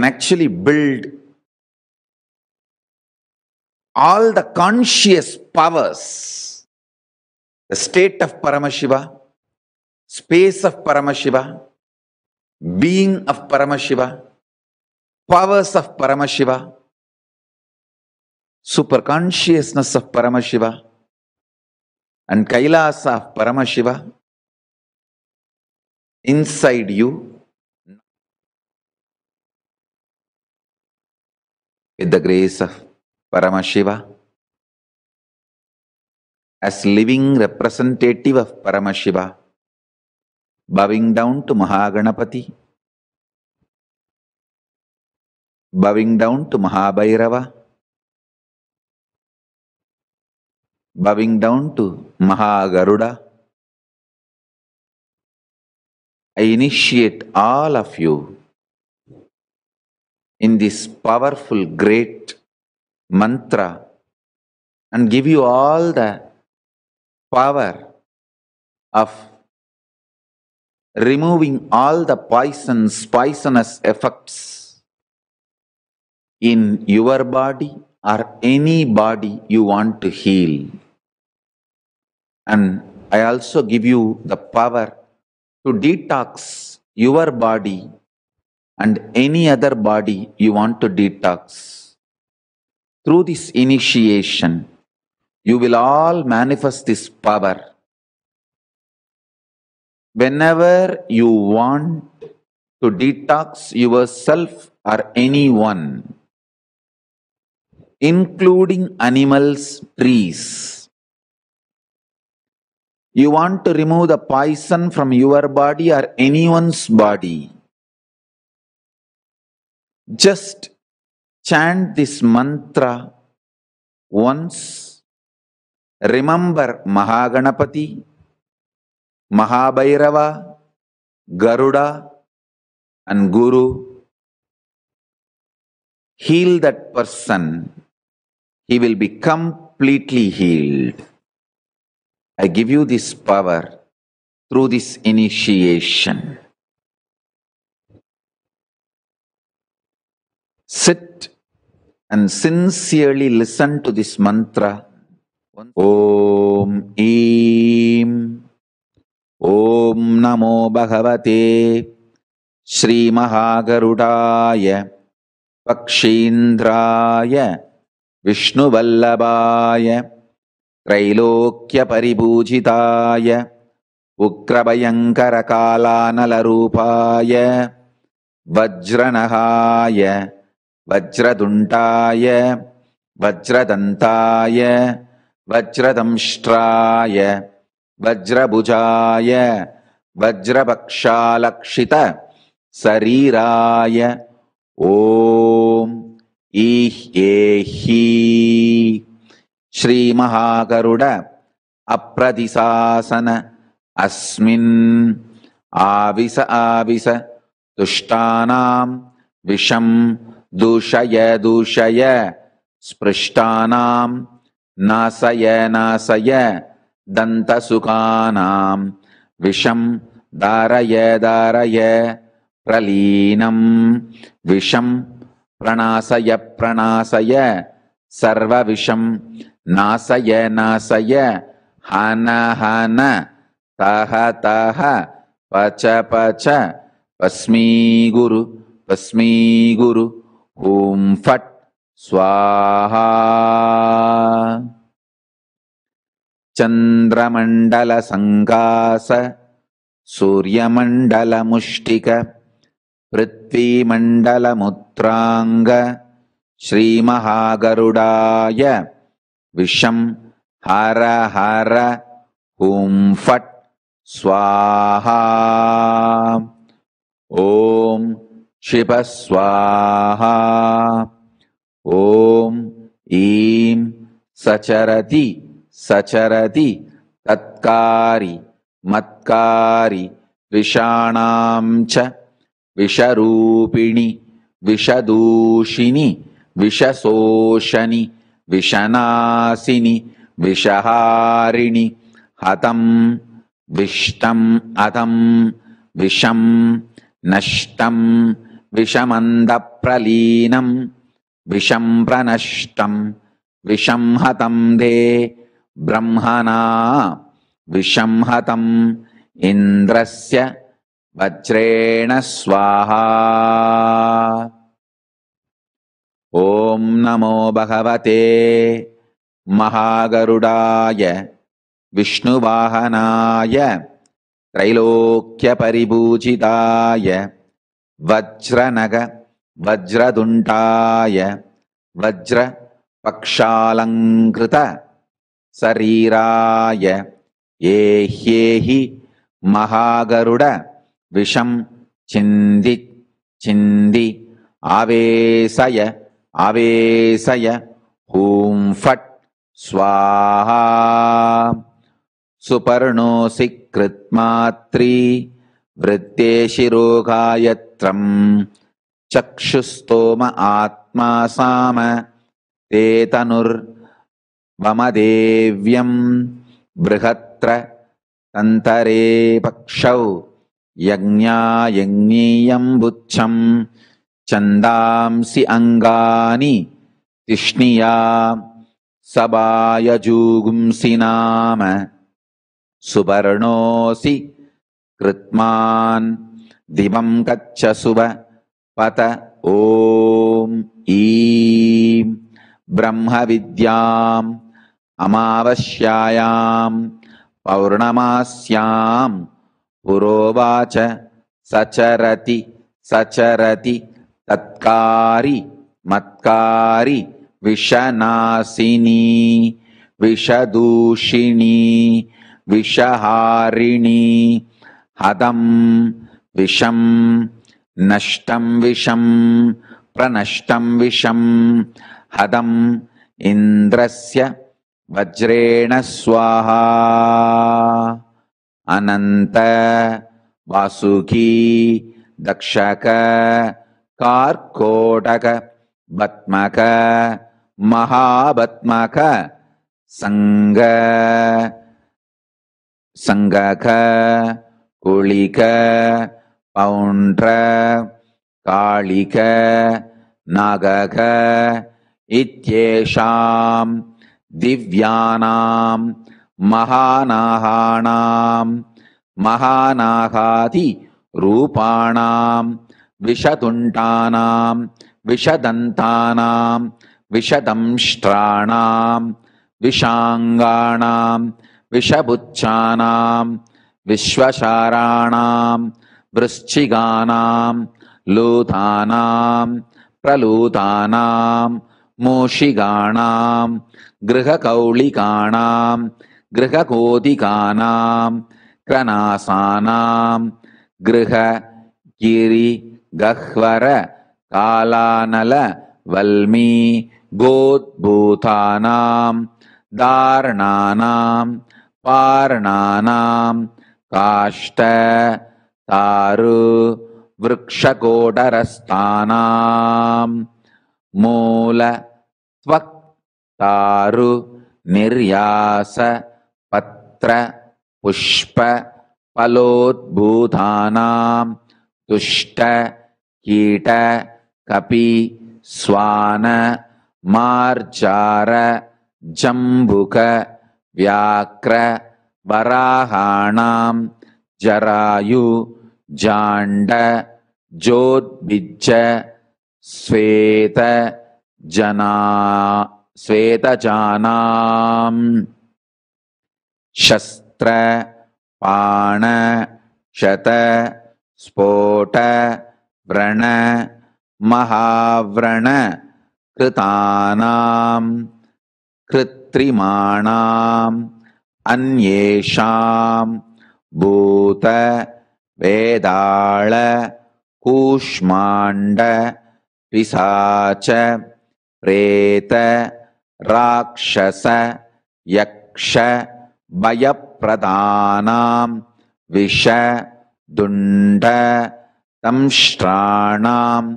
can actually build all the conscious powers, the state of Paramashiva, space of Paramashiva, being of Paramashiva, powers of Paramashiva, super consciousness of Paramashiva, and Kailasa of Paramashiva inside you with the grace of Paramashiva. As living representative of Paramashiva, bowing down to Mahaganapati, bowing down to Mahabhairava, bowing down to Mahagaruda. I initiate all of you in this powerful, great mantra and give you all the power of removing all the poisons, poisonous effects in your body or any body you want to heal. And I also give you the power to detox your body and any other body you want to detox. Through this initiation, you will all manifest this power. Whenever you want to detox yourself or anyone, including animals, trees, you want to remove the poison from your body or anyone's body just chant this mantra once. Remember Mahaganapati, Mahabhairava, Garuda, and Guru. Heal that person, he will be completely healed. I give you this power through this initiation. sit and sincerely listen to this mantra om eem om namo bhagavate shri mahagarudaya pakshindraya vishnu vallabhaya trailokya paribhujitaya ukrabhayankara kalanala rupaya vajranahaya वज्रदुण्डाय वज्रदन्ताय वज्रदंष्ट्राय वज्रभुजाय शरीराय ॐ श्री श्रीमहागरुड अप्रदिसासन, अस्मिन् आविस आविस तुष्टानां विषम् दूषय दूषय स्पृष्टानां नाशय नाशय दन्तसुखानां विषं दारय दारय प्रलीनम् विषम् प्रणाशय प्रणाशय सर्वविषं नाशय नाशय हन हन ताः ताः पच पच अस्मीगुरु वस्मीगुरु स्वाहा चन्द्रमण्डलसङ्गास सूर्यमण्डलमुष्टिक पृथ्वीमण्डलमुत्राङ्गीमहागरुडाय विषं हर हर हुं फट् स्वाहा ॐ क्षिपः स्वाहा ॐ ईं सचरति सचरति तत्कारि मत्कारि विषाणां च विषरूपिणि विषदूषिनि विषशोषणि विषनाशिनि विषहारिणि हतम् विष्टम् अतं विषं नष्टम् विषमन्दप्रलीनम् विषम् विषम् हतम् दे ब्रह्मणा हतम् इन्द्रस्य वज्रेण स्वाहा ॐ नमो भगवते महागरुडाय विष्णुवाहनाय त्रैलोक्यपरिपूजिताय வஜ்ரநக வஜ்ரதுண்டாய வஜ்ர பக்ஷாலங்கிருத சரீராய ஏஹ்யேஹி மகாகருட விஷம் சிந்தி சிந்தி ஆவேசய ஆவேசய ஹூம் ஃபட் ஸ்வாஹா சுபர்ணோசி கிருத்மாத்ரீ वृत्तेशिरोगायत्रम् चक्षुस्तोम आत्मा साम ते तनुमदेव्यम् बृहत्र तन्तरे पक्षौ यज्ञायज्ञेयम्बुच्छम् चन्दांसि अङ्गानि तिष्णिया सबायजूगुंसि नाम सुवर्णोऽसि कृत्मान् दिवं कच्छसुव पत ॐ ईं ब्रह्मविद्याम् अमावास्यायां पौर्णमास्यां पुरोवाच सचरति सचरति तत्कारि मत्कारि विषनासिनी विषदूषिणी विषहारिणी हदम् विषम् नष्टम् विषम् प्रनष्टम् विषम् हदम् इन्द्रस्य वज्रेण स्वाहा अनन्त वासुकी दक्षक कार्कोटक बत्मक महाबत्मक सङ्ग सङ्गक कुलिक पौण्ड्र काळिक नगह इत्येषां दिव्यानां महानाहाणाम् महानाहादिरूपाणां विषतुण्टानां विषदन्तानां विषदंष्ट्राणां विषाङ्गाणां विषभुच्छानाम् विश्वसाराणां वृश्चिकानां लूतानां प्रलूतानां मूषिगाणां गृहकौलिकाणां गृहकोतिकानां क्रनासानां गृहगिरिगह्वर कालानलवल्मी भोद्भूतानां दारणानां पारणानाम् काष्ट, तारु तारुवृक्षगोटरस्तानां मूल त्वक् निर्यास, पत्र पुष्प, पुष्पफलोद्भूतानां तुष्ट कीट कपि स्वान मार्जार जम्बुक व्याक्र वराहाणां श्वेत ज्योद्विज श्वेतजना शस्त्र पाण शत महाव्रण कृतानां कृत्रिमाणां अन्येषां भूत वेदाळ कूष्माण्ड पिसाच, प्रेत राक्षस यक्ष भयप्रदानां विष दुण्डतंष्ट्राणाम्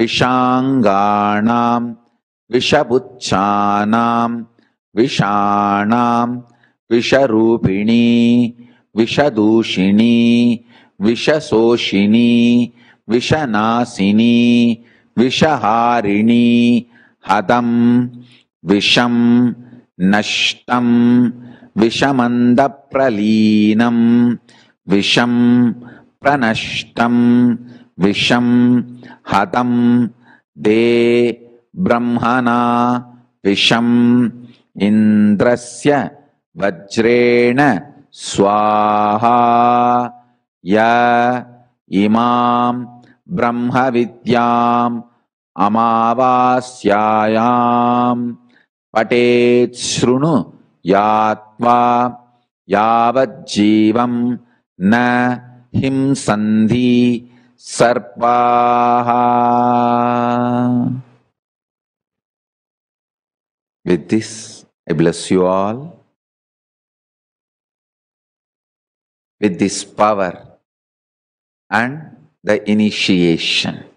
विषाङ्गाणाम् विषभुच्छानां विषाणाम् विषरूपिणी विषदूषिणी विषशोषिणी विषनाशिनी विषहारिणी हतम् विषम् नष्टम् विषमन्दप्रलीनम् विषम् प्रनष्टम् विषम् हतम् दे ब्रह्मणा विषम् इन्द्रस्य वज्रेण स्वाहा य इमाम् ब्रह्मविद्याम् अमावास्यायाम् पठेत् शृणु यात्वा यावज्जीवं न हिंसन्धि सर्पाः this, I bless you all. with this power and the initiation.